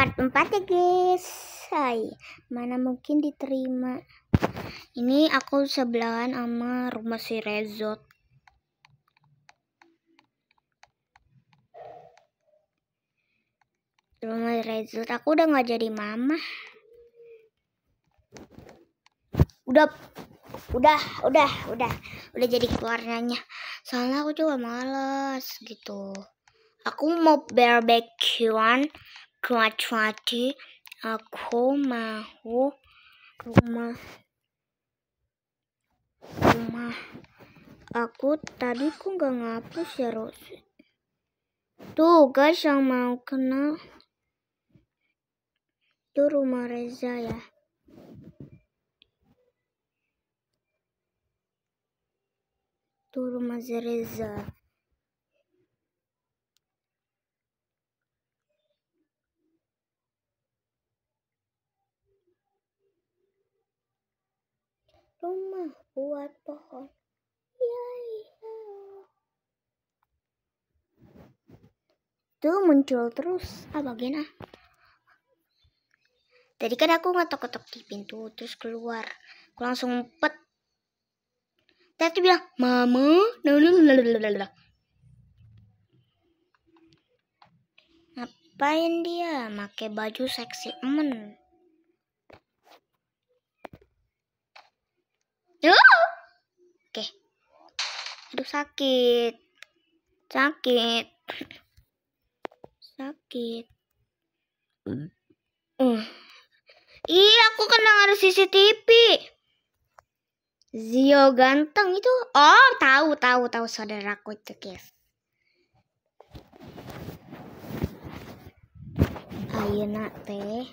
part 4 ya guys Hai, mana mungkin diterima ini aku sebelahan sama rumah si Rezot rumah Rezot aku udah nggak jadi mama udah udah udah udah udah jadi keluarnya. soalnya aku juga males gitu aku mau barbecuean kecuali aku mau rumah rumah aku tadi ku nggak ngapus ya Ros tuh guys yang mau kenal itu rumah Reza ya tuh rumah Reza rumah buat pohon. Yay! Ya. Tuh muncul terus. Apa bagian Tadi kan aku ngetok ngetok di pintu, terus keluar. Aku langsung pet. Tadi bilang, Mama, lalalala. Ngapain dia? Pakai baju seksi emen. Oke. Aduh sakit. Sakit. Sakit. Hmm? Uh. Ih, iya, aku kena ada CCTV. Zio ganteng itu. Oh, tahu, tahu, tahu saudaraku itu, guys. Ayo nak teh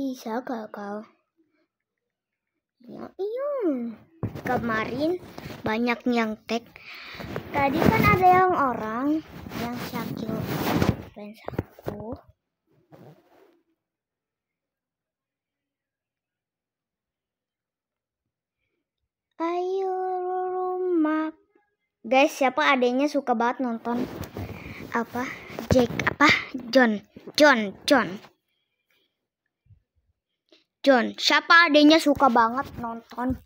Bisa gak kau? Ya, iya. Kemarin banyak yang tag. Tadi kan ada yang orang yang sakit fans aku. Ayo rumah. Guys, siapa adanya suka banget nonton apa? Jake apa? John, John, John. John. Siapa adanya suka banget nonton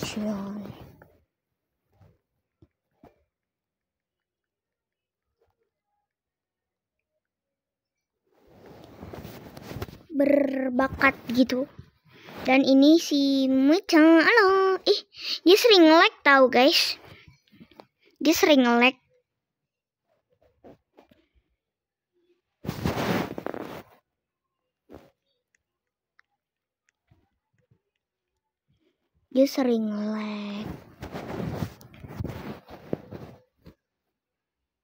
John. berbakat gitu dan ini si Mucang halo ih dia sering nge -like, tau guys dia sering nge -like. dia sering lag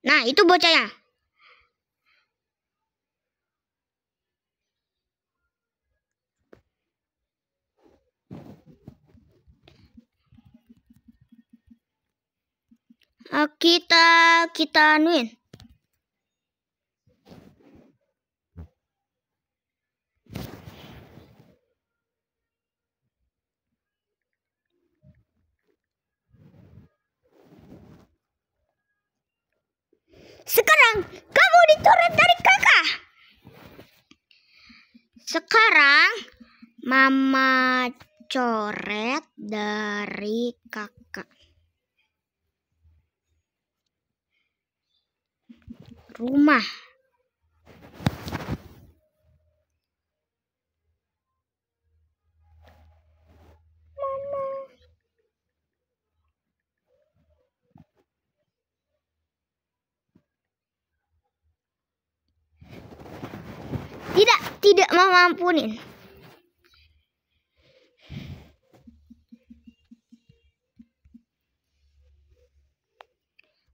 nah itu bocahnya kita kita anuin Sekarang kamu dicoret dari kakak. Sekarang mama coret dari kakak. Rumah. mau ngampunin.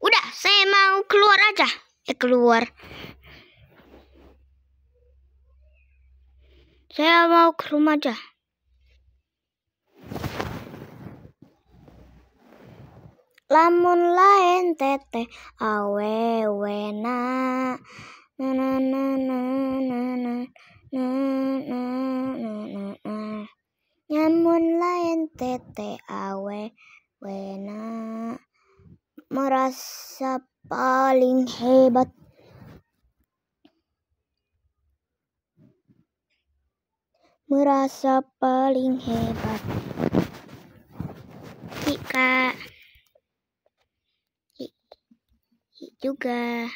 Udah, saya mau keluar aja. Eh, keluar. Saya mau ke rumah aja. Lamun lain tete awe wena, na na na na na na Nyamun lain tete awe wena merasa paling hebat. Merasa paling hebat. Jika juga.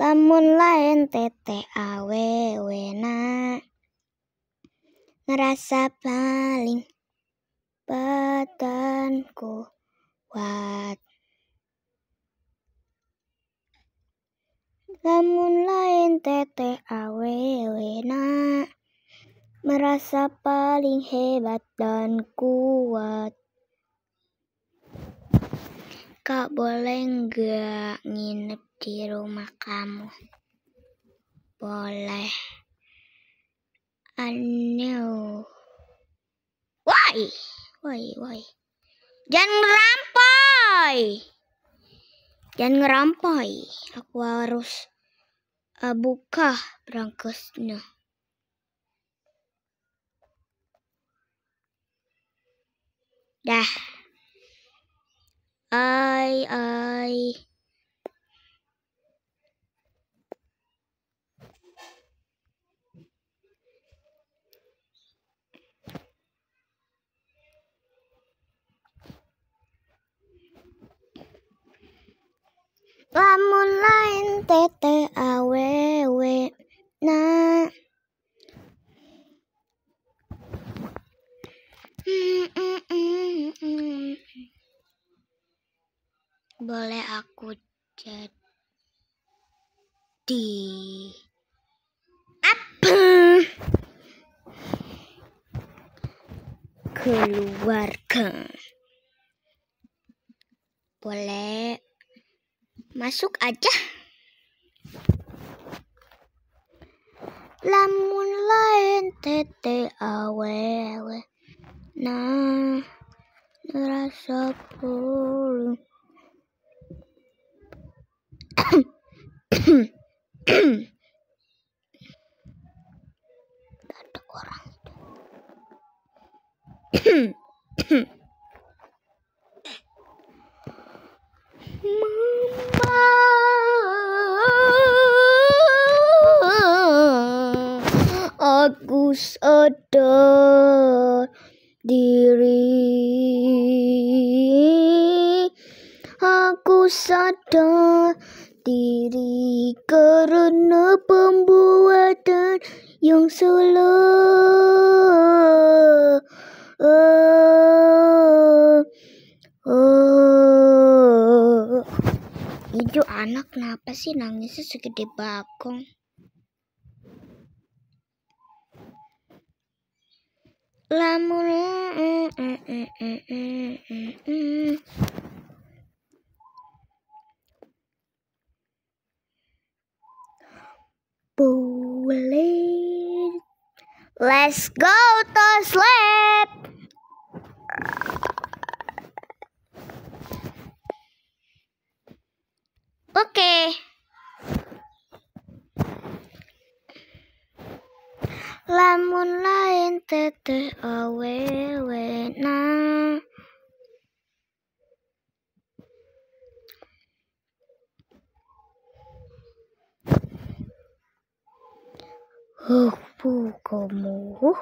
lamun lain tete na ngerasa paling badan kuat lamun lain tete na merasa paling hebat dan kuat Kak, boleh nggak nginep di rumah kamu? Boleh. Anu. Woi, woi, woi. Jangan ngerampai. Jangan ngerampai. Aku harus uh, buka berangkasnya. Dah. Uh, Ôi ơi. Và một line tê tê à quê quê na. Mm. aku jadi apa keluarga boleh masuk aja lamun lain tete awewe nah rasa pulih ada orang Mama aku sadar diri aku sadar diri karena pembuatan yang salah. Ah, ah. Itu anak kenapa sih nangisnya segede bakong? Lamun eh, eh, eh, Pulling. Let's go to sleep. Okay. Lamun lain teteh awewe nang Hukumu. Oh,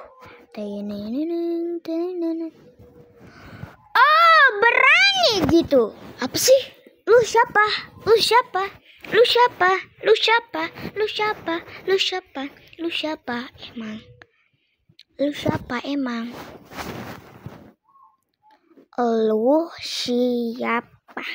berani gitu. Apa sih? Lu siapa? Lu siapa? Lu siapa? Lu siapa? Lu siapa? Lu siapa? Lu siapa emang? Lu siapa emang? Lu siapa?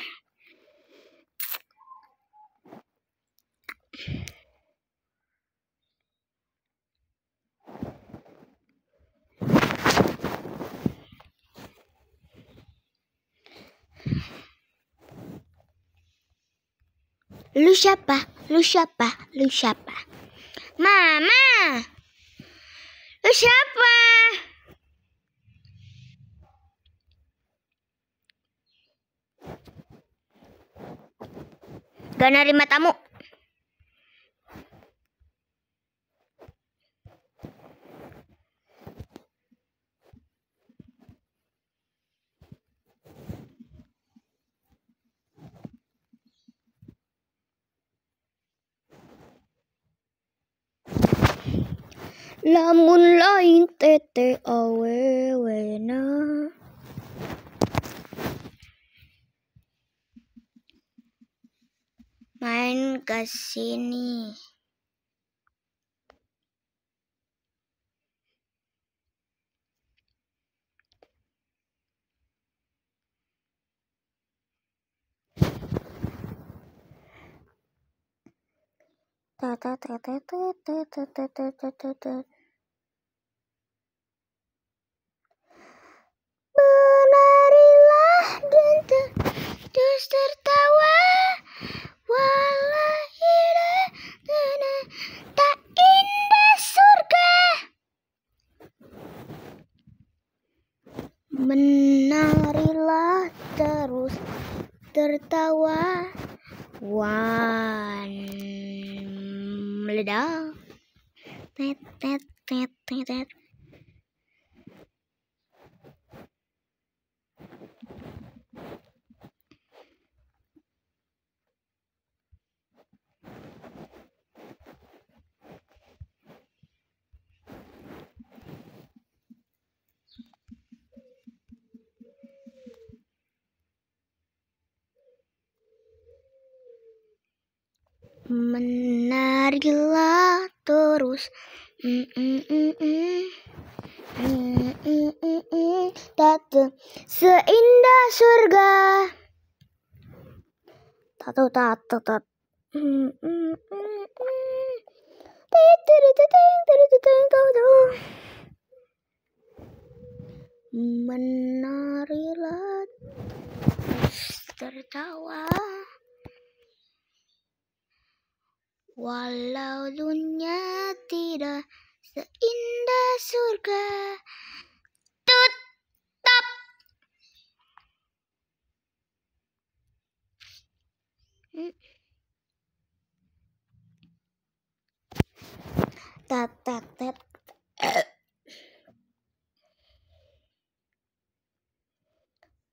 Lu siapa? Lu siapa? Lu siapa? Mama! Lu siapa? Gak nerima tamu. Lamun lain tete awewena Main ke sini ter terus tertawa. Menarilah terus mm, mm, mm, tato Datang seindah surga Tato tato tato Menarilah tertawa Walau dunia tidak seindah surga Tutup Tat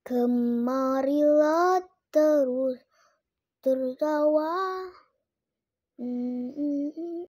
Kemarilah terus tertawa 嗯嗯嗯。